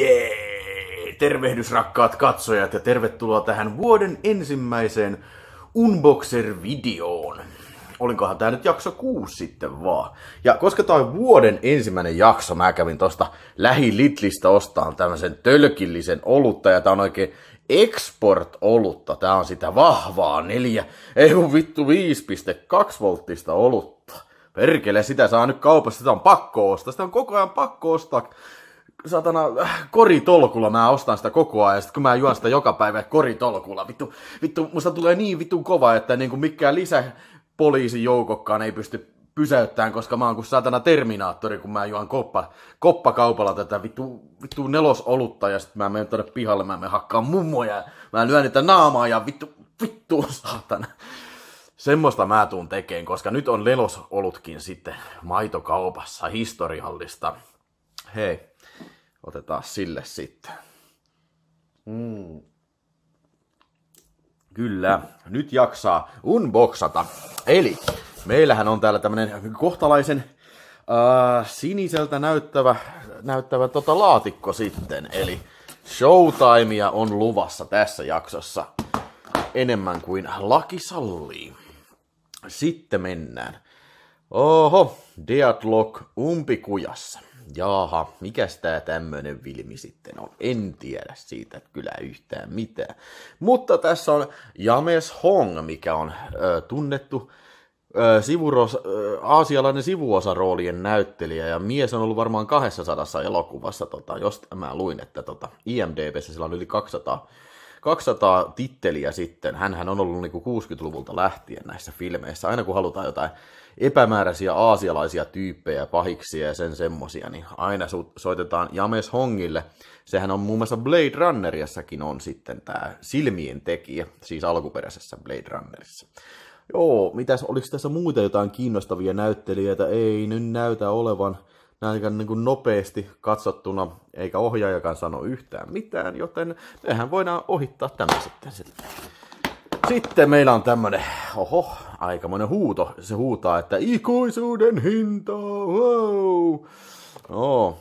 Yeah! Tervehdys rakkaat katsojat ja tervetuloa tähän vuoden ensimmäiseen Unboxer-videoon. Olinkohan tää nyt jakso 6 sitten vaan. Ja koska tää on vuoden ensimmäinen jakso, mä kävin tosta lähilitlistä ostaan tämmösen tölkillisen olutta ja tää on oikein export-olutta. Tää on sitä vahvaa neljä, ei kun vittu 5,2 volttista olutta. Perkele, sitä saa nyt kaupassa, sitä on pakko ostaa, sitä on koko ajan pakko ostaa satana koritolkulla mä ostan sitä koko ajan, ja sit kun mä juon sitä joka päivä koritolkulla, vittu, vittu, musta tulee niin vittu kova, että niinku mikään lisä poliisijoukokkaan ei pysty pysäyttämään, koska mä oon kuin satana terminaattori, kun mä juon koppa, koppakaupalla tätä vittu, vittu nelosolutta ja sitten mä menen tuonne pihalle, mä menen hakkaan mummoja, mä lyön niitä naamaa ja vittu, vittu satana. Semmoista mä tuun tekeen, koska nyt on nelosolutkin sitten maitokaupassa historiallista. Hei, otetaan sille sitten. Mm. Kyllä, nyt jaksaa unboxata. Eli meillähän on täällä tämmönen kohtalaisen äh, siniseltä näyttävä, näyttävä tota laatikko sitten. Eli showtimea on luvassa tässä jaksossa enemmän kuin laki sallii. Sitten mennään Oho, Deadlock umpikujassa. Jaaha, mikäs tää tämmönen vilmi sitten on? En tiedä siitä kyllä yhtään mitään. Mutta tässä on James Hong, mikä on ö, tunnettu ö, sivuros, ö, aasialainen sivuosaroolien näyttelijä, ja mies on ollut varmaan 200 elokuvassa, tota, jos mä luin, että tota, IMDBssä sillä on yli 200 200 titteliä sitten. Hänhän on ollut niin kuin 60-luvulta lähtien näissä filmeissä. Aina kun halutaan jotain epämääräisiä aasialaisia tyyppejä, pahiksia ja sen semmosia, niin aina soitetaan James Hongille. Sehän on muun muassa Blade Runneriassakin on sitten tämä silmien tekijä, siis alkuperäisessä Blade Runnerissa. Joo, mitäs, oliko tässä muita jotain kiinnostavia näyttelijöitä? Ei nyt näytä olevan näin niin nopeasti katsottuna, eikä ohjaajakaan sano yhtään mitään, joten mehän voidaan ohittaa tämä sitten. Sitten meillä on tämmönen, oho, aikamoinen huuto. Se huutaa, että ikuisuuden hinta, wow! Oh.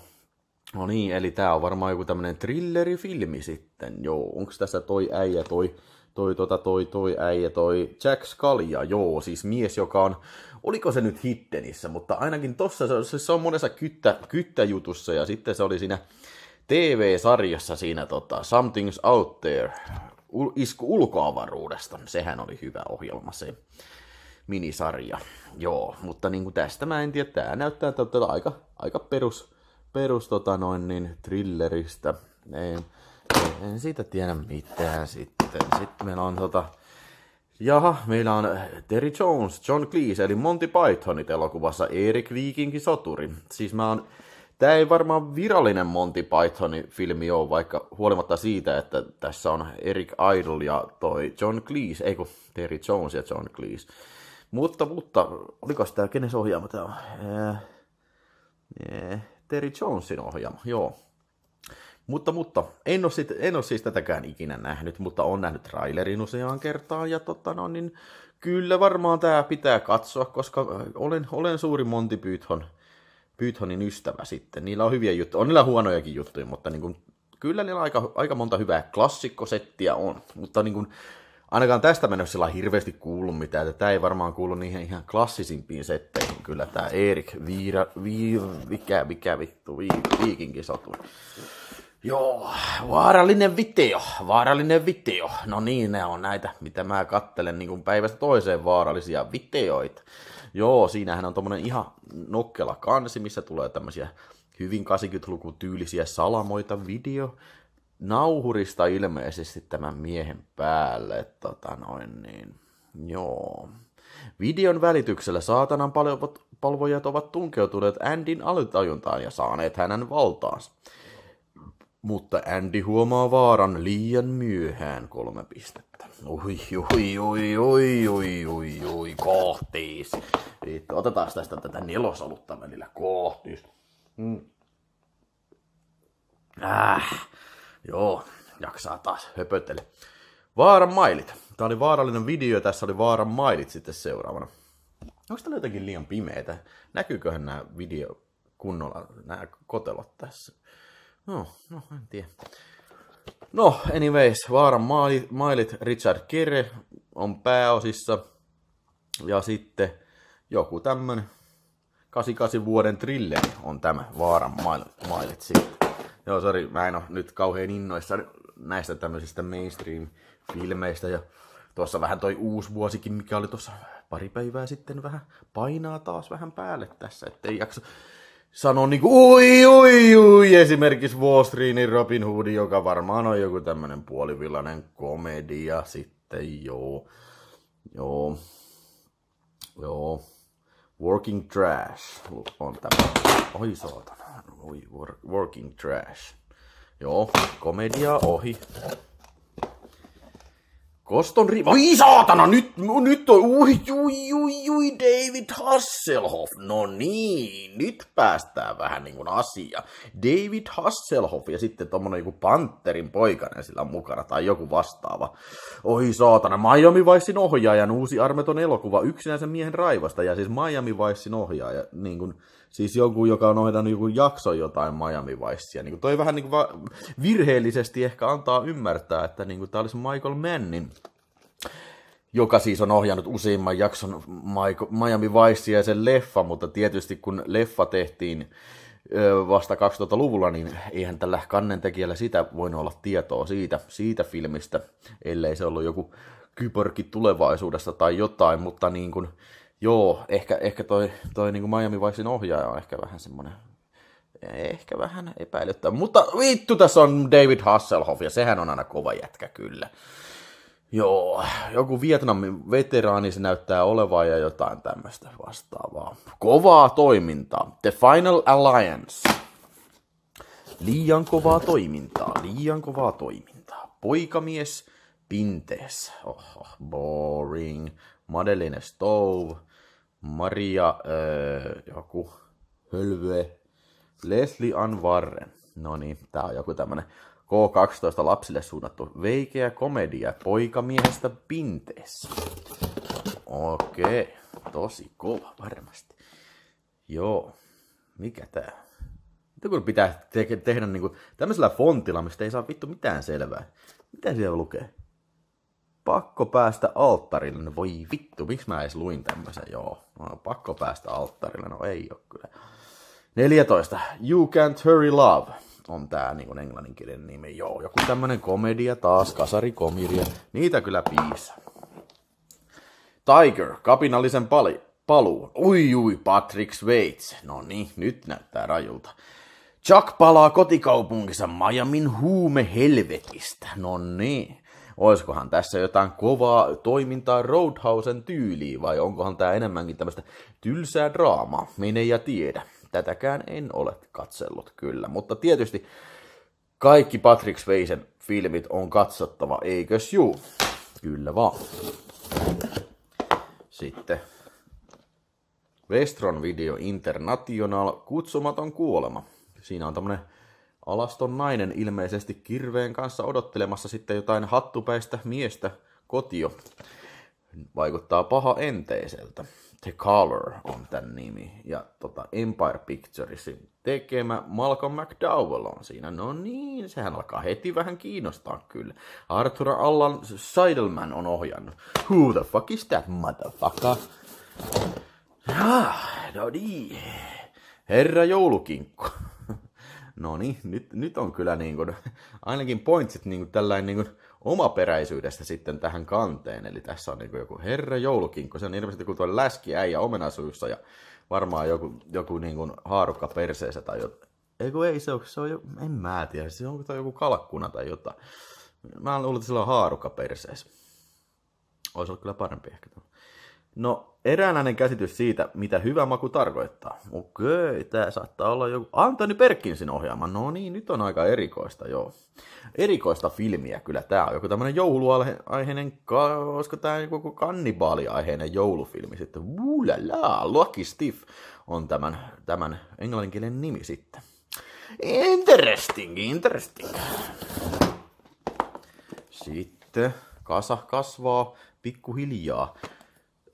No niin, eli tää on varmaan joku tämmönen thrillerifilmi sitten, joo. Onks tässä toi äijä, toi, toi, tota, toi, toi äijä, toi Jack Scalia, joo, siis mies, joka on, oliko se nyt Hittenissä, mutta ainakin tossa, se, se on monessa kyttä, kyttäjutussa, ja sitten se oli siinä TV-sarjassa siinä tota, Something's Out There, isku ulkoavaruudesta. Sehän oli hyvä ohjelma se minisarja. Joo, mutta niin kuin tästä mä en tiedä, Tämä näyttää tältä aika, aika perus, perus tota noin, niin, thrilleristä. Ei, en, en siitä tiedä mitään sitten. Sitten meillä on tota, Jaha, meillä on Terry Jones, John Cleese, eli Monty Pythonit elokuvassa Erik Viikinkin soturi. Siis mä oon, tää ei varmaan virallinen Monty Pythonin filmi ole, vaikka huolimatta siitä, että tässä on Eric Idle ja toi John Cleese, ei Terry Jones ja John Cleese. Mutta, mutta, oliko tämä, kenen ohjaama tämä on? Ee, ee, Terry Jonesin ohjaama, joo. Mutta, mutta, en ole, sit, en ole siis tätäkään ikinä nähnyt, mutta on nähnyt trailerin useaan kertaan ja tota no, niin kyllä varmaan tämä pitää katsoa, koska olen, olen suuri Monty Python, Pythonin ystävä sitten. Niillä on hyviä juttuja, on niillä huonojakin juttuja, mutta niin kuin, kyllä niillä aika, aika monta hyvää klassikkosettiä on, mutta niin kuin, ainakaan tästä mennessä sillä hirveästi kuullut mitään, että tämä ei varmaan kuulu niihin ihan klassisimpiin setteihin kyllä, tämä Erik Viira, viira mikä, mikä vittu, Viikinkin sotu. Joo, vaarallinen video, vaarallinen video. No niin, ne on näitä, mitä mä kattelen niin kuin päivästä toiseen vaarallisia videoita. Joo, siinähän on tommonen ihan nokkela kansi, missä tulee tämmöisiä hyvin 80 tyylisiä salamoita video, nauhurista ilmeisesti tämän miehen päälle. Tota noin, niin, joo. Videon välityksellä saatanan palvojat ovat tunkeutuneet Andin alitajuntaan ja saaneet hänen valtaansa. Mutta Andy huomaa vaaran liian myöhään kolme pistettä. Oi, oi, oi, oi, oi, oi, oi, kohtiis. Sitten otetaan tästä tätä nelosolutta välillä kohtiis. Mm. Äh. Joo, jaksaa taas höpötellä. Vaaran mailit. Tämä oli vaarallinen video ja tässä oli vaaran mailit sitten seuraavana. Onko täällä jotenkin liian pimeitä? Näkyyköhän nämä video kunnolla, nämä kotelot tässä? No, no en tiedä. No, anyways, vaaran mailit, Richard Kere on pääosissa. Ja sitten joku tämmönen 88 vuoden trilleri on tämä vaaran mailit, mailit sitten. Joo, sori, mä en ole nyt kauhean innoissa näistä tämmöisistä mainstream-filmeistä ja tuossa vähän toi uusi vuosikin, mikä oli tuossa pari päivää sitten vähän painaa taas vähän päälle tässä, ettei jaksa sanoa niinku ui ui ui esimerkiksi Wall Streetin Robin Hood, joka varmaan on joku tämmönen puolivillainen komedia sitten, joo. Joo. Joo. Working Trash on tämä. Oi saatana. Working Trash. Joo, komedia ohi. Koston ri... Voi saatana, nyt, nyt on... Ui, ui, ui, ui, David Hasselhoff. No niin, nyt päästään vähän niin kuin asia. David Hasselhoff ja sitten tuommoinen joku Panterin poikainen sillä mukana tai joku vastaava. Oi saatana, Miami Vicein ohjaajan uusi armeton elokuva yksinäisen miehen raivasta ja siis Miami Vicein ohjaaja niin kuin siis joku, joka on ohjannut joku jakso jotain Miami Vicea. Niin kuin toi vähän niin kuin va- virheellisesti ehkä antaa ymmärtää, että niin tämä olisi Michael Mannin joka siis on ohjannut useimman jakson Miami Vicea ja sen leffa, mutta tietysti kun leffa tehtiin vasta 2000-luvulla, niin eihän tällä kannen tekijällä sitä voinut olla tietoa siitä, siitä filmistä, ellei se ollut joku kyborgi tulevaisuudessa tai jotain, mutta niin kuin, Joo, ehkä, ehkä toi, toi niin kuin Miami Vicein ohjaaja on ehkä vähän semmoinen ehkä vähän epäilyttävä. Mutta vittu, tässä on David Hasselhoff, ja sehän on aina kova jätkä kyllä. Joo, joku Vietnamin veteraani se näyttää olevaa ja jotain tämmöistä vastaavaa. Kovaa toimintaa. The Final Alliance. Liian kovaa toimintaa, liian kovaa toimintaa. Poikamies pinteessä. Oho, boring. Madeline Stowe. Maria äh, joku hölvö, Leslie Anvarren. No niin, tää on joku tämmönen K12 lapsille suunnattu veikeä komedia poikamiehestä pinteessä. Okei, tosi kova varmasti. Joo, mikä tää? Mitä kun pitää te- tehdä niinku tämmöisellä fontilla, mistä ei saa vittu mitään selvää? Mitä siellä lukee? pakko päästä alttarille. No voi vittu, miksi mä edes luin tämmöisen? Joo, no, pakko päästä alttarille. No ei ole kyllä. 14. You Can't Hurry Love on tää niin englanninkielinen nimi. Joo, joku tämmönen komedia taas, kasarikomedia. Niitä kyllä piisaa. Tiger, kapinallisen pali, paluu. Ui ui, Patrick Swayze. No niin, nyt näyttää rajulta. Chuck palaa kotikaupunkinsa Miamin huume helvetistä. No niin olisikohan tässä jotain kovaa toimintaa Roadhousen tyyliin, vai onkohan tämä enemmänkin tämmöistä tylsää draamaa, mene ja tiedä. Tätäkään en ole katsellut kyllä, mutta tietysti kaikki Patrick Sveisen filmit on katsottava, eikös juu? Kyllä vaan. Sitten Westron Video International, Kutsumaton kuolema. Siinä on tämmönen Alaston nainen ilmeisesti kirveen kanssa odottelemassa sitten jotain hattupäistä miestä kotio. Vaikuttaa paha enteiseltä. The Color on tämän nimi. Ja tota, Empire Picturesin tekemä Malcolm McDowell on siinä. No niin, sehän alkaa heti vähän kiinnostaa kyllä. Arthur Allan Seidelman on ohjannut. Who the fuck is that motherfucker? Ah, no niin. Herra joulukinkku no niin, nyt, nyt on kyllä niin kuin, ainakin pointsit niin kuin tällainen niin kuin omaperäisyydestä sitten tähän kanteen. Eli tässä on niin kuin joku herra joulukinkku, se on ilmeisesti kuin tuo äijä omenasuussa ja varmaan joku, joku niin kuin haarukka perseessä tai jotain. Eiku ei se on, se on jo, en mä tiedä, se on joku kalkkuna tai jotain. Mä luulen, että sillä on haarukka perseessä. Olisi ollut kyllä parempi ehkä tuo. No, eräänlainen käsitys siitä, mitä hyvä maku tarkoittaa. Okei, tämä saattaa olla joku Anthony Perkinsin ohjaama. No niin, nyt on aika erikoista, joo. Erikoista filmiä kyllä tämä on. Joku tämmöinen jouluaiheinen, olisiko tämä joku kannibaaliaiheinen joulufilmi sitten. Wulala, Lucky Stiff on tämän, tämän englanninkielen nimi sitten. Interesting, interesting. Sitten kasa kasvaa pikkuhiljaa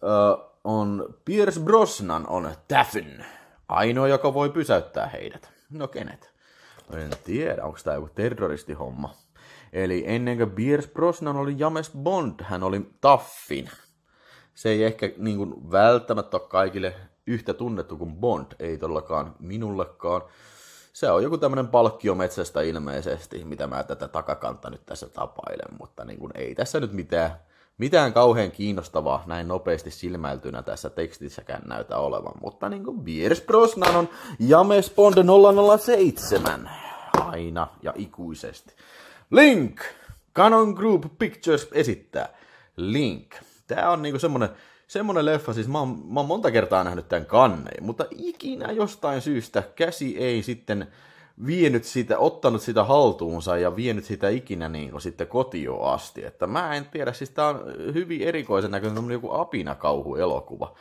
uh, on Pierce Brosnan on Taffin. Ainoa, joka voi pysäyttää heidät. No kenet? No en tiedä, onko tämä joku terroristihomma. Eli ennen kuin Pierce Brosnan oli James Bond, hän oli Taffin. Se ei ehkä niin kuin, välttämättä ole kaikille yhtä tunnettu kuin Bond, ei todellakaan minullekaan. Se on joku tämmöinen palkkiometsästä ilmeisesti, mitä mä tätä takakanta nyt tässä tapailen, mutta niin kuin, ei tässä nyt mitään mitään kauhean kiinnostavaa näin nopeasti silmäiltynä tässä tekstissäkään näytä olevan, mutta niin kuin Pierce Brosnan on James Bond 007 aina ja ikuisesti. Link! Canon Group Pictures esittää Link. Tää on niinku semmonen, semmonen leffa, siis mä oon, mä oon monta kertaa nähnyt tämän kanneen, mutta ikinä jostain syystä käsi ei sitten vienyt sitä, ottanut sitä haltuunsa ja vienyt sitä ikinä niin kuin sitten kotioon asti. Että mä en tiedä, siis tää on hyvin erikoisen näköinen joku apinakauhuelokuva.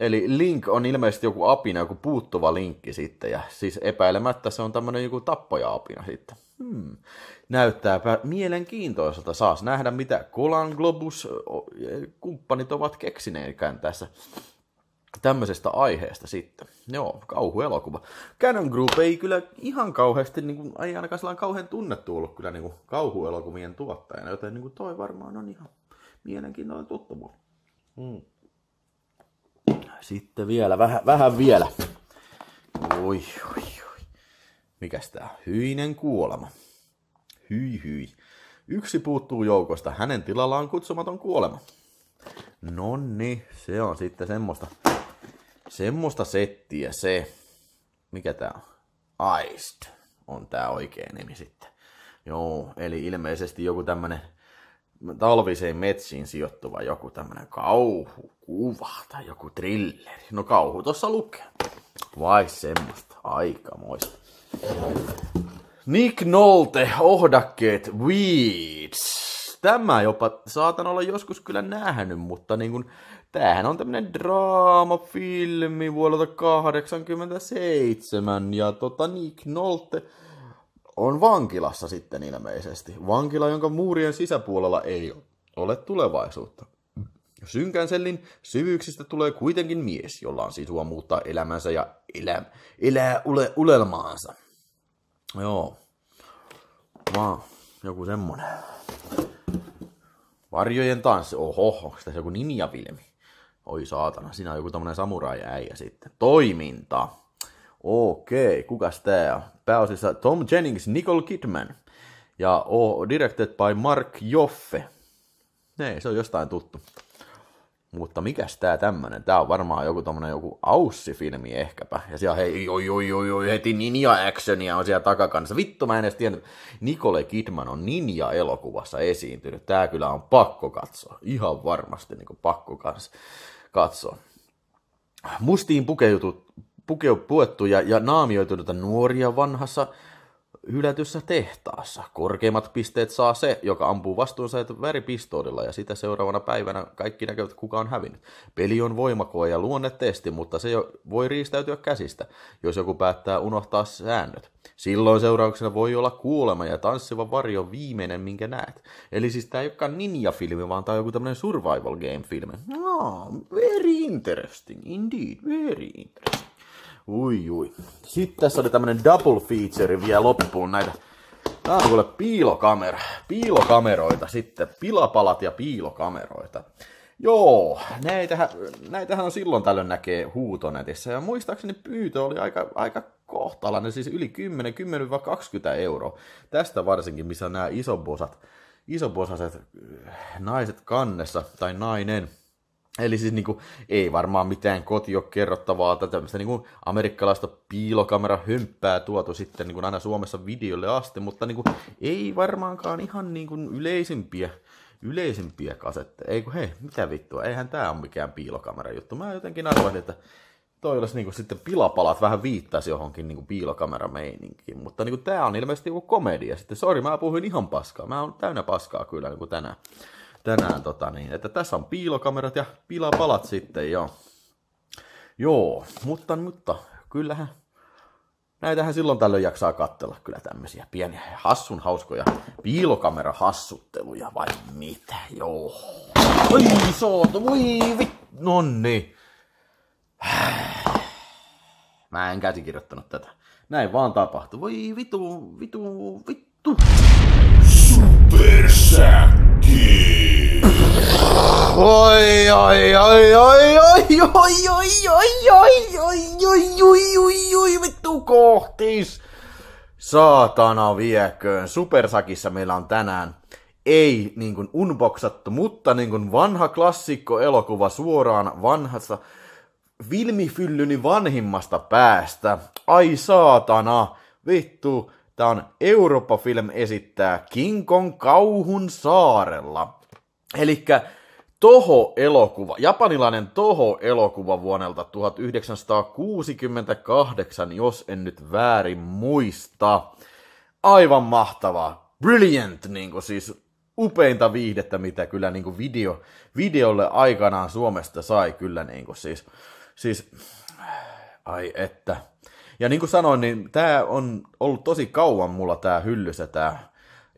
Eli Link on ilmeisesti joku apina, joku puuttuva linkki sitten, ja siis epäilemättä se on tämmöinen joku tappoja-apina sitten. Hmm. Näyttääpä mielenkiintoiselta. Saas nähdä, mitä Kolan Globus kumppanit ovat keksineekään tässä tämmöisestä aiheesta sitten. Joo, kauhuelokuva. Canon Group ei kyllä ihan kauheasti, niin kuin, ei ainakaan sellainen kauhean tunnettu ollut kyllä niin kuin, kauhuelokuvien tuottajana, joten niin kuin, toi varmaan on ihan mielenkiintoinen tuttu Mm. Sitten vielä, vähän, vähän vielä. Oi, oi, oi. Mikäs tää? Hyinen kuolema. Hyi, hyi. Yksi puuttuu joukosta, hänen tilallaan kutsumaton kuolema. Nonni, se on sitten semmoista Semmoista settiä se. Mikä tää on? Iced on tää oikea nimi sitten. Joo, eli ilmeisesti joku tämmönen talviseen metsiin sijoittuva joku tämmönen kauhukuva tai joku trilleri. No kauhu tuossa lukee. Vai semmoista, aikamoista. Nick Nolte, ohdakkeet, weeds. Tämä jopa saatan olla joskus kyllä nähnyt, mutta niin kuin tämähän on tämmönen draamafilmi vuodelta 87 ja tota Nick Nolte on vankilassa sitten ilmeisesti. Vankila, jonka muurien sisäpuolella ei ole tulevaisuutta. Synkän sellin syvyyksistä tulee kuitenkin mies, jolla on sisua muuttaa elämänsä ja elä, elää ule, ulelmaansa. Joo. Vaan joku semmonen. Varjojen tanssi. Oho, onko tässä joku ninja Oi saatana, sinä on joku tämmönen samurai-äijä sitten. Toiminta. Okei, kukas tää on? Pääosissa Tom Jennings, Nicole Kidman. Ja oh, directed by Mark Joffe. Ei, se on jostain tuttu. Mutta mikäs tää tämmönen? Tää on varmaan joku tommonen joku Aussi-filmi ehkäpä. Ja siellä hei, oi, oi, oi, oi, heti ninja actionia on siellä takakannassa. Vittu, mä en edes tiennyt. Nicole Kidman on ninja-elokuvassa esiintynyt. Tää kyllä on pakko katsoa. Ihan varmasti niin pakko katsoa katsoa. Mustiin pukeutu, pukeu, puettuja ja naamioituneita nuoria vanhassa hylätyssä tehtaassa. Korkeimmat pisteet saa se, joka ampuu vastuunsa väripistoolilla ja sitä seuraavana päivänä kaikki näkevät, kuka on hävinnyt. Peli on voimakoe ja luonnetesti, mutta se voi riistäytyä käsistä, jos joku päättää unohtaa säännöt. Silloin seurauksena voi olla kuolema ja tanssiva varjo viimeinen, minkä näet. Eli siis tämä ei olekaan ninja-filmi, vaan tämä on joku tämmöinen survival game-filmi. No, very interesting, indeed, very interesting. Ui, ui. Sitten tässä oli tämmönen double feature vielä loppuun näitä. Tää on kuule piilokamera. Piilokameroita sitten. Pilapalat ja piilokameroita. Joo, näitähän, näitähän on silloin tällöin näkee huutonetissä. Ja muistaakseni pyytö oli aika, aika kohtalainen, siis yli 10, 10-20 euroa. Tästä varsinkin, missä nämä isobosat, isobosaset eh, naiset kannessa, tai nainen, Eli siis niin kuin, ei varmaan mitään koti ole kerrottavaa tai tämmöistä niin kuin, amerikkalaista piilokamerahömppää tuotu sitten niin kuin, aina Suomessa videolle asti, mutta niin kuin, ei varmaankaan ihan niin kuin, yleisimpiä yleisimpiä kasetteja. Ei kun hei, mitä vittua, eihän tämä ole mikään piilokamera juttu Mä jotenkin arvasin, että toi olisi kuin, niinku sitten pilapalat vähän viittaisi johonkin niin piilokamerameininkiin. Mutta niin kuin tämä on ilmeisesti joku komedia sitten. Sori, mä puhuin ihan paskaa. Mä oon täynnä paskaa kyllä niin kuin tänään tänään. Tota, niin, että tässä on piilokamerat ja pilapalat sitten. Ja. Joo, mutta, mutta kyllähän näitähän silloin tällöin jaksaa katsella kyllä tämmöisiä pieniä hassun hauskoja piilokamera hassutteluja vai mitä, joo. Oi iso, voi vit, nonni. Mä en käsikirjoittanut tätä. Näin vaan tapahtui. Voi vitu, vitu, vittu. Supersäkki! Oj, oj, oj, oj, oj, oj, oj, oj, oi, oi, oi, oi, oi, oi, vittu kohtis. Saatana vieköön. Supersakissa meillä on tänään ei niin kuin unboxattu, mutta niin kuin vanha klassikko elokuva suoraan vanhasta filmifyllyni vanhimmasta päästä. Ai saatana, vittu, Tämä on Eurooppa Film esittää King Kong kauhun saarella. Eli Toho-elokuva, japanilainen Toho-elokuva vuodelta 1968, jos en nyt väärin muista. Aivan mahtavaa. Brilliant, niin kuin siis upeinta viihdettä, mitä kyllä niin kuin video, videolle aikanaan Suomesta sai kyllä niin kuin siis, siis, ai että. Ja niin kuin sanoin, niin tämä on ollut tosi kauan mulla tämä hyllysä, tämä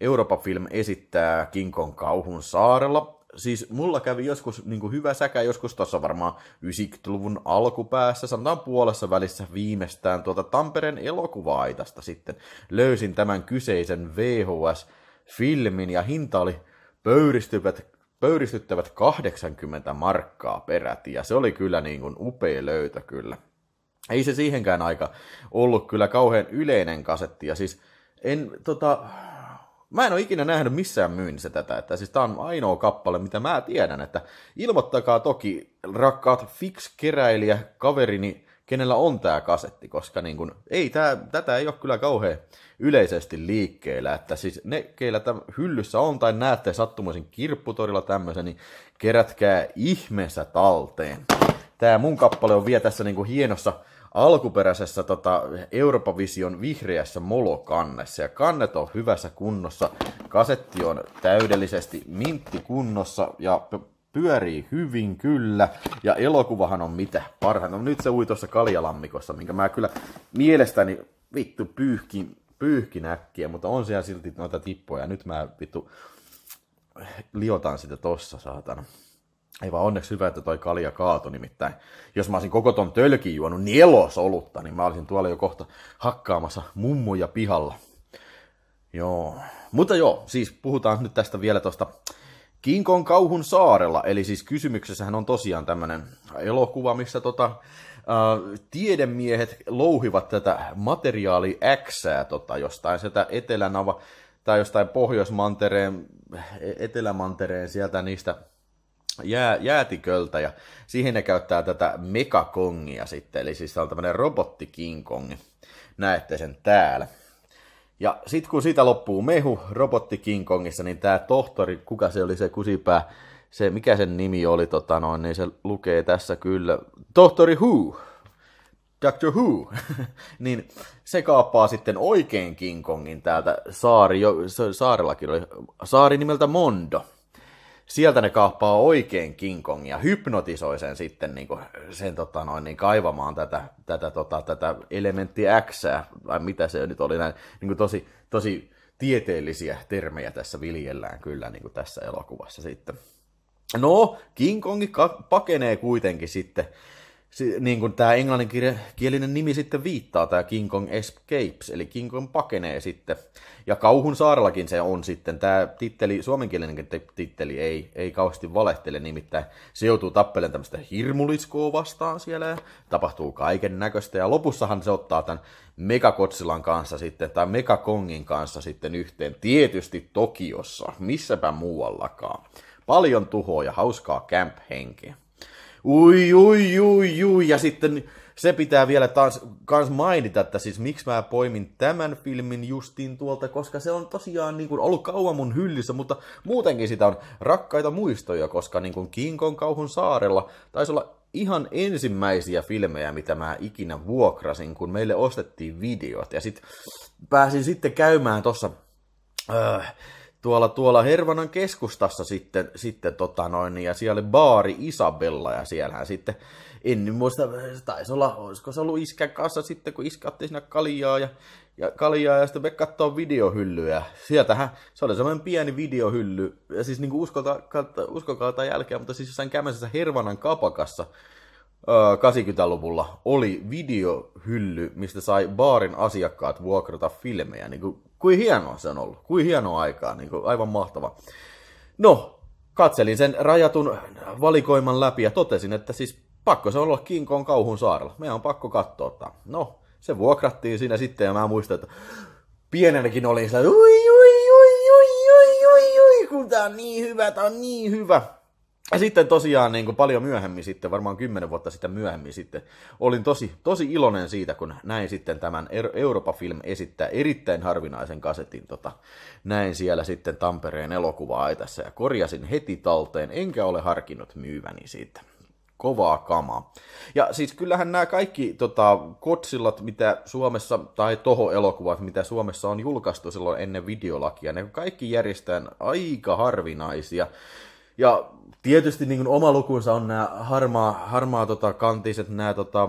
Europa Film esittää Kinkon kauhun saarella. Siis mulla kävi joskus niin kuin hyvä säkä, joskus tuossa varmaan 90-luvun alkupäässä, sanotaan puolessa välissä viimeistään tuota Tampereen elokuvaitasta sitten löysin tämän kyseisen VHS-filmin ja hinta oli pöyristyvät, pöyristyttävät 80 markkaa peräti ja se oli kyllä niin kuin upea löytö kyllä. Ei se siihenkään aika ollut kyllä kauhean yleinen kasetti ja siis en tota, Mä en ole ikinä nähnyt missään myynnissä tätä, että siis tää on ainoa kappale, mitä mä tiedän, että ilmoittakaa toki rakkaat fix-keräilijä, kaverini, kenellä on tää kasetti, koska niin kun, ei tää, tätä ei ole kyllä kauhean yleisesti liikkeellä, että siis ne, keillä tämä hyllyssä on tai näette sattumoisin kirpputorilla tämmöisen, niin kerätkää ihmeessä talteen. Tää mun kappale on vielä tässä niin hienossa alkuperäisessä tota, Vision vihreässä molokannessa. Ja kannet on hyvässä kunnossa, kasetti on täydellisesti mintti-kunnossa ja pyörii hyvin kyllä. Ja elokuvahan on mitä parhain. No, nyt se ui tuossa kaljalammikossa, minkä mä kyllä mielestäni vittu pyyhkin, pyyhkin äkkiä, mutta on siellä silti noita tippoja. Nyt mä vittu liotan sitä tossa, saatana. Ei vaan onneksi hyvä, että toi kalja kaato nimittäin. Jos mä olisin koko ton tölkin juonut nielosolutta, niin mä olisin tuolla jo kohta hakkaamassa mummuja pihalla. Joo. Mutta joo, siis puhutaan nyt tästä vielä tuosta Kinkon kauhun saarella, eli siis kysymyksessähän on tosiaan tämmönen elokuva, missä tota, äh, tiedemiehet louhivat tätä materiaali X tota, jostain sitä etelänava tai jostain Pohjoismantereen, etelämantereen sieltä niistä jää, jäätiköltä ja siihen ne käyttää tätä megakongia sitten, eli siis on tämmöinen robotti King Kong. Näette sen täällä. Ja sitten kun siitä loppuu mehu robotti King Kongissa, niin tämä tohtori, kuka se oli se kusipää, se, mikä sen nimi oli, tota noin, niin se lukee tässä kyllä, tohtori Who, Doctor Who, niin se kaappaa sitten oikein King Kongin täältä saari, jo, saarellakin oli saari nimeltä Mondo sieltä ne kaappaa oikein King Kong ja hypnotisoi sen sitten niin kuin, sen tota noin, niin kaivamaan tätä, tätä, tota, tätä elementti X, vai mitä se nyt oli, näin, niin kuin tosi, tosi tieteellisiä termejä tässä viljellään kyllä niin kuin tässä elokuvassa sitten. No, King Kong pakenee kuitenkin sitten niin kuin tämä englanninkielinen nimi sitten viittaa, tämä King Kong Escapes, eli King Kong pakenee sitten. Ja Kauhun saarellakin se on sitten, tämä titteli, suomenkielinen titteli ei, ei kauheasti valehtele, nimittäin se joutuu tappelemaan tämmöistä hirmuliskoa vastaan siellä, ja tapahtuu kaiken näköistä, ja lopussahan se ottaa tämän Megakotsilan kanssa sitten, tai Megakongin kanssa sitten yhteen, tietysti Tokiossa, missäpä muuallakaan. Paljon tuhoa ja hauskaa camp-henkeä ui, ui, ui, ui, ja sitten se pitää vielä taas kans mainita, että siis miksi mä poimin tämän filmin justiin tuolta, koska se on tosiaan niin kuin ollut kauan mun hyllyssä, mutta muutenkin sitä on rakkaita muistoja, koska niin kuin King Kong kauhun saarella taisi olla ihan ensimmäisiä filmejä, mitä mä ikinä vuokrasin, kun meille ostettiin videot. Ja sitten pääsin sitten käymään tuossa Öö, tuolla, tuolla Hervanan keskustassa sitten, sitten tota noin, ja siellä oli baari Isabella, ja siellähän sitten, en nyt muista, taisi olla, olisiko se ollut iskän kanssa sitten, kun otti sinne kaljaa, ja, ja kaljaa, ja sitten me katsoo videohyllyä, sieltähän, se oli semmoinen pieni videohylly, ja siis niin kuin uskolta, uskolta, uskolta jälkeen, mutta siis jossain kämmäisessä Hervanan kapakassa, 80-luvulla oli videohylly, mistä sai baarin asiakkaat vuokrata filmejä. Niin kuin, kui hienoa se on ollut, kuin hienoa aikaa, niin kuin, aivan mahtava. No, katselin sen rajatun valikoiman läpi ja totesin, että siis pakko se on olla kinkoon kauhun saarella. Meidän on pakko katsoa tämä. No, se vuokrattiin siinä sitten ja mä muistan, että pienenäkin olin sillä, ui, ui, ui, ui, ui, ui, ui, kun tää on niin hyvä, tää on niin hyvä. Ja sitten tosiaan niin kuin paljon myöhemmin sitten, varmaan kymmenen vuotta sitten myöhemmin sitten, olin tosi, tosi iloinen siitä, kun näin sitten tämän Euroopan Film esittää erittäin harvinaisen kasetin. Tota, näin siellä sitten Tampereen elokuvaa tässä ja korjasin heti talteen, enkä ole harkinnut myyväni siitä kovaa kamaa. Ja siis kyllähän nämä kaikki tota, kotsillat, mitä Suomessa, tai toho-elokuvat, mitä Suomessa on julkaistu silloin ennen videolakia, ne kaikki järjestään aika harvinaisia. Ja tietysti niin kuin oma lukunsa on nämä harmaa, harmaa tota, kantiset, nämä tota,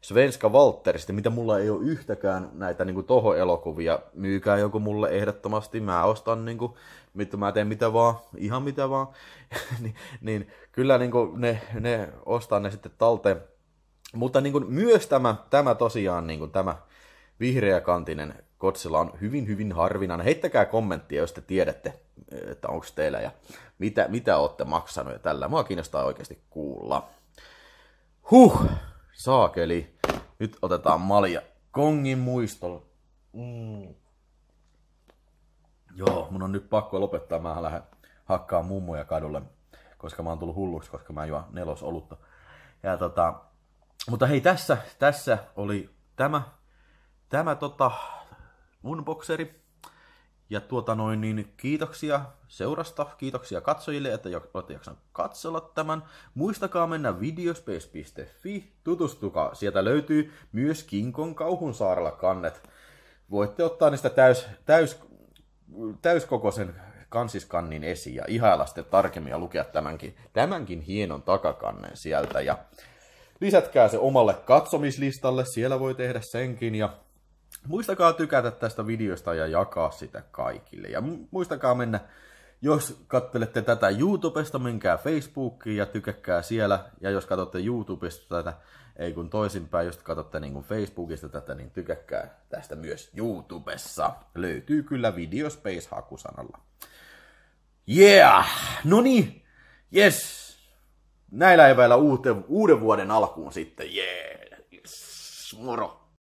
Svenska Walterist, mitä mulla ei ole yhtäkään näitä niin toho-elokuvia. Myykää joku mulle ehdottomasti, mä ostan, niin kuin, mitä mä teen mitä vaan, ihan mitä vaan. niin, niin, kyllä niin kuin, ne, ne ostaa ne sitten talteen. Mutta niin kuin, myös tämä, tämä tosiaan, niin kuin, tämä vihreäkantinen kotsila on hyvin, hyvin harvinainen. Heittäkää kommenttia, jos te tiedätte että onko teillä ja mitä, mitä olette maksanut ja tällä. Mua kiinnostaa oikeasti kuulla. Huh, saakeli. Nyt otetaan malja Kongin muistolla. Mm. Joo, mun on nyt pakko lopettaa. Mä lähden hakkaa mummoja kadulle, koska mä oon tullut hulluksi, koska mä juon nelos Ja tota, mutta hei, tässä, tässä oli tämä, tämä tota, unboxeri. Ja tuota noin, niin kiitoksia seurasta, kiitoksia katsojille, että olette jaksanut katsella tämän. Muistakaa mennä videospace.fi, tutustukaa. Sieltä löytyy myös Kinkon kauhun saarella kannet. Voitte ottaa niistä täys, täys, täyskokoisen kansiskannin esiin ja ihailla sitten tarkemmin ja lukea tämänkin, tämänkin hienon takakannen sieltä. Ja lisätkää se omalle katsomislistalle, siellä voi tehdä senkin ja Muistakaa tykätä tästä videosta ja jakaa sitä kaikille. Ja muistakaa mennä, jos katselette tätä YouTubesta, menkää Facebookiin ja tykäkää siellä. Ja jos katsotte YouTubesta tätä, ei kun toisinpäin, jos katsotte niin kuin Facebookista tätä, niin tykäkää tästä myös YouTubessa. Löytyy kyllä videospace hakusanalla Yeah! No niin, yes! Näillä eväillä uuden, uuden vuoden alkuun sitten, yeah! Yes. Moro!